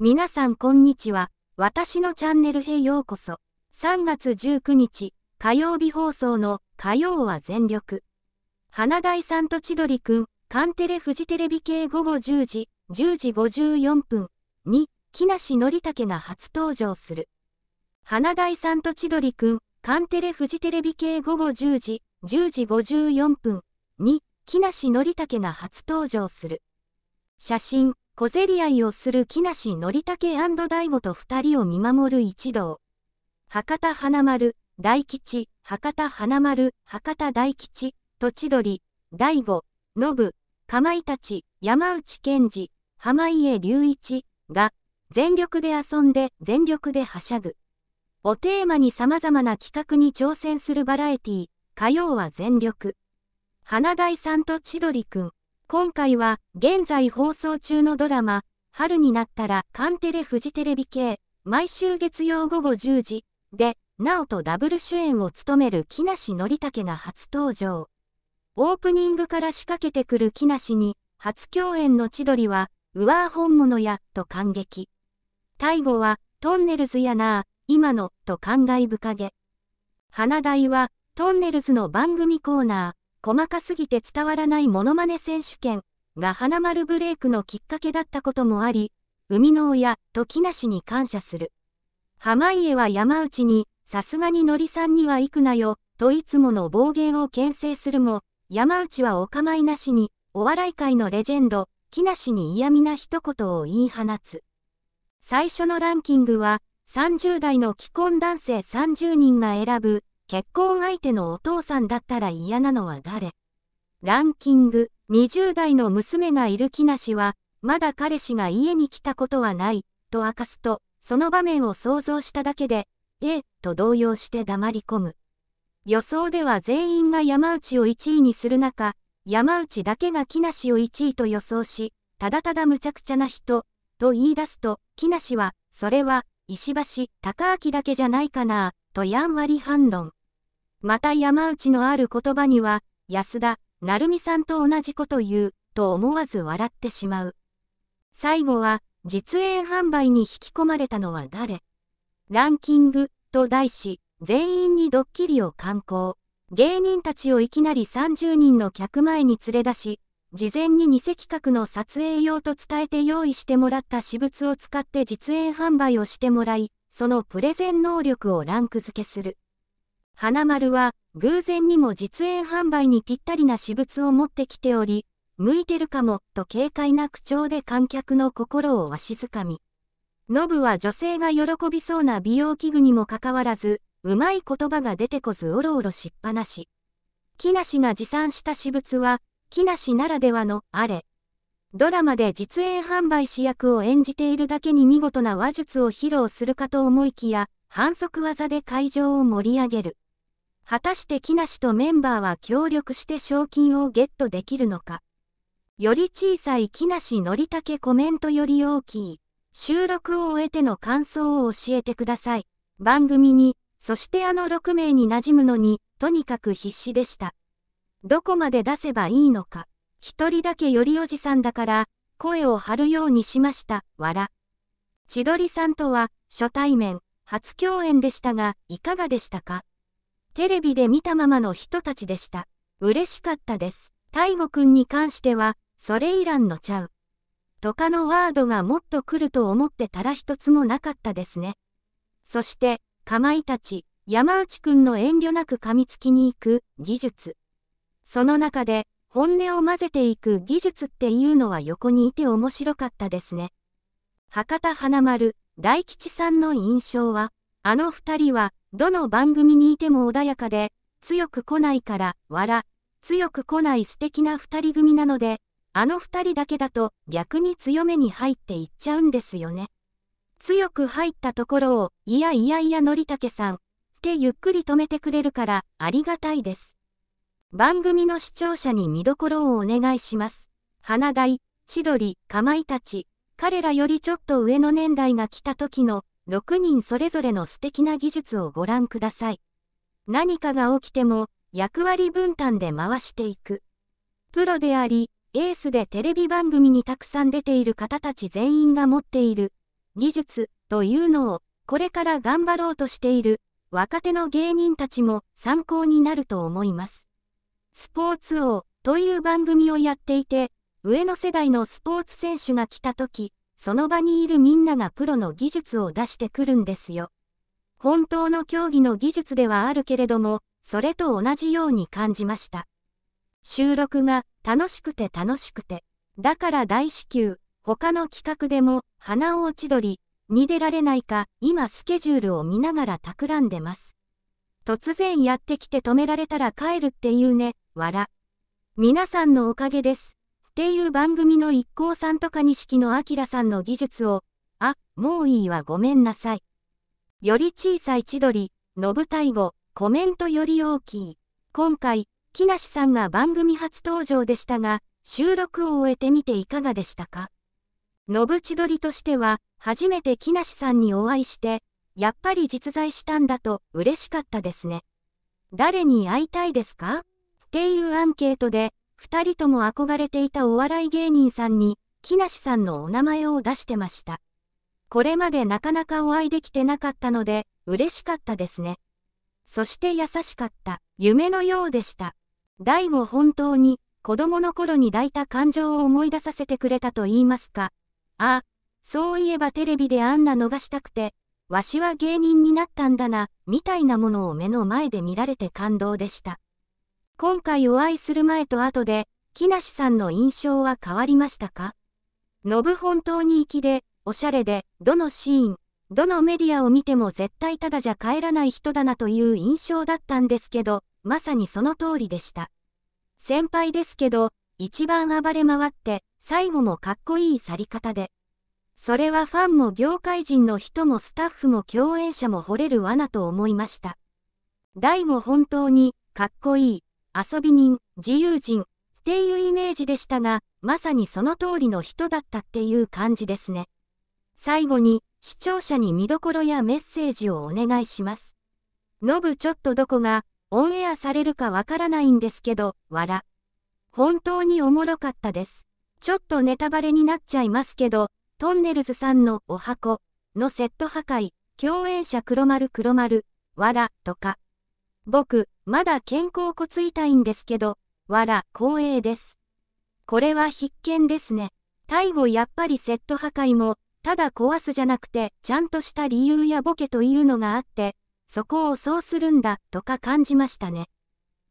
皆さんこんにちは。私のチャンネルへようこそ。3月19日、火曜日放送の火曜は全力。花大さんと千鳥くん、カンテレフジテレビ系午後10時、10時54分に、木梨憲武が初登場する。花大さんと千鳥くん、カンテレフジテレビ系午後10時、10時54分に、木梨憲武が初登場する。写真、小競り合いをする木梨憲武大悟と二人を見守る一同。博多花丸、大吉、博多花丸、博多大吉、土地鳥、大悟、ノブ、かまいたち、山内健二、濱家隆一が、全力で遊んで、全力ではしゃぐ。をテーマに様々な企画に挑戦するバラエティー、火曜は全力。花大さんと千鳥くん。今回は現在放送中のドラマ、春になったらカンテレフジテレビ系、毎週月曜午後10時で、なおとダブル主演を務める木梨憲武が初登場。オープニングから仕掛けてくる木梨に、初共演の千鳥は、うわー本物や、と感激。大悟は、トンネルズやな今の、と感慨深げ。花大は、トンネルズの番組コーナー、細かすぎて伝わらないモノマネ選手権が花丸ブレイクのきっかけだったこともあり、生みの親、時梨に感謝する。濱家は山内に、さすがにのりさんには行くなよ、といつもの暴言を牽制するも、山内はお構いなしに、お笑い界のレジェンド、木梨に嫌味な一言を言い放つ。最初のランキングは、30代の既婚男性30人が選ぶ、結婚相手のお父さんだったら嫌なのは誰ランキング、20代の娘がいる木梨は、まだ彼氏が家に来たことはない、と明かすと、その場面を想像しただけで、ええ、と動揺して黙り込む。予想では全員が山内を1位にする中、山内だけが木梨を1位と予想し、ただただ無茶苦茶な人、と言い出すと、木梨は、それは、石橋、高明だけじゃないかな、とやんわり反論。また山内のある言葉には、安田、成美さんと同じこと言う、と思わず笑ってしまう。最後は、実演販売に引き込まれたのは誰ランキング、と題し、全員にドッキリを敢行。芸人たちをいきなり30人の客前に連れ出し、事前に偽企画の撮影用と伝えて用意してもらった私物を使って実演販売をしてもらい、そのプレゼン能力をランク付けする。花丸は、偶然にも実演販売にぴったりな私物を持ってきており、向いてるかも、と軽快な口調で観客の心をわしづかみ。ノブは女性が喜びそうな美容器具にもかかわらず、うまい言葉が出てこずおろおろしっぱなし。木梨が持参した私物は、木梨ならではの、あれ。ドラマで実演販売主役を演じているだけに見事な話術を披露するかと思いきや、反則技で会場を盛り上げる。果たして木梨とメンバーは協力して賞金をゲットできるのか。より小さい木梨のりたけコメントより大きい、収録を終えての感想を教えてください。番組に、そしてあの6名に馴染むのに、とにかく必死でした。どこまで出せばいいのか。一人だけよりおじさんだから、声を張るようにしました。わら。千鳥さんとは、初対面、初共演でしたが、いかがでしたかテレビで見たままの人たちでした。嬉しかったです。大悟くんに関しては、それ以来のちゃう。とかのワードがもっと来ると思ってたら一つもなかったですね。そして、かまいたち、山内くんの遠慮なく噛みつきに行く技術。その中で、本音を混ぜていく技術っていうのは横にいて面白かったですね。博多華丸、大吉さんの印象は、あの二人は、どの番組にいても穏やかで、強く来ないから、笑、強く来ない素敵な二人組なので、あの二人だけだと逆に強めに入っていっちゃうんですよね。強く入ったところを、いやいやいやのりたけさん、ってゆっくり止めてくれるからありがたいです。番組の視聴者に見どころをお願いします。花大、千鳥、かまいたち、彼らよりちょっと上の年代が来た時の6人それぞれの素敵な技術をご覧ください。何かが起きても役割分担で回していく。プロであり、エースでテレビ番組にたくさん出ている方たち全員が持っている技術というのをこれから頑張ろうとしている若手の芸人たちも参考になると思います。スポーツ王という番組をやっていて上の世代のスポーツ選手が来た時その場にいるみんながプロの技術を出してくるんですよ。本当の競技の技術ではあるけれども、それと同じように感じました。収録が楽しくて楽しくて、だから大至急、他の企画でも鼻を落ち取り、に出られないか、今スケジュールを見ながら企んでます。突然やってきて止められたら帰るって言うね、わら。皆さんのおかげです。っていう番組の一行さんとか錦野明さんの技術を、あ、もういいわごめんなさい。より小さい千鳥、信太後、コメントより大きい。今回、木梨さんが番組初登場でしたが、収録を終えてみていかがでしたか信千鳥としては、初めて木梨さんにお会いして、やっぱり実在したんだと嬉しかったですね。誰に会いたいですかっていうアンケートで、二人とも憧れていたお笑い芸人さんに、木梨さんのお名前を出してました。これまでなかなかお会いできてなかったので、嬉しかったですね。そして優しかった。夢のようでした。大も本当に、子供の頃に抱いた感情を思い出させてくれたと言いますか。あ、そういえばテレビであんな逃したくて、わしは芸人になったんだな、みたいなものを目の前で見られて感動でした。今回お会いする前と後で、木梨さんの印象は変わりましたかノブ本当に粋で、おしゃれで、どのシーン、どのメディアを見ても絶対ただじゃ帰らない人だなという印象だったんですけど、まさにその通りでした。先輩ですけど、一番暴れ回って、最後もかっこいい去り方で。それはファンも業界人の人もスタッフも共演者も惚れる罠と思いました。大悟本当に、かっこいい、遊び人、自由人っていうイメージでしたが、まさにその通りの人だったっていう感じですね。最後に、視聴者に見どころやメッセージをお願いします。ノブちょっとどこが、オンエアされるかわからないんですけど、わら。本当におもろかったです。ちょっとネタバレになっちゃいますけど、トンネルズさんのお箱のセット破壊、共演者黒丸黒丸、わら、とか。僕、まだ肩甲骨痛いんですけど、わら、光栄です。これは必見ですね。タイをやっぱりセット破壊も、ただ壊すじゃなくて、ちゃんとした理由やボケというのがあって、そこをそうするんだ、とか感じましたね。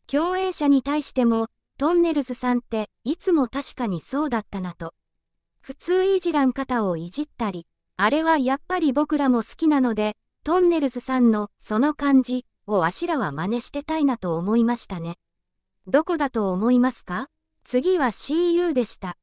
共演者に対しても、トンネルズさんって、いつも確かにそうだったなと。普通いじらん方をいじったり、あれはやっぱり僕らも好きなので、トンネルズさんのその感じ、をわしらは真似してたいなと思いましたね。どこだと思いますか次は CU でした。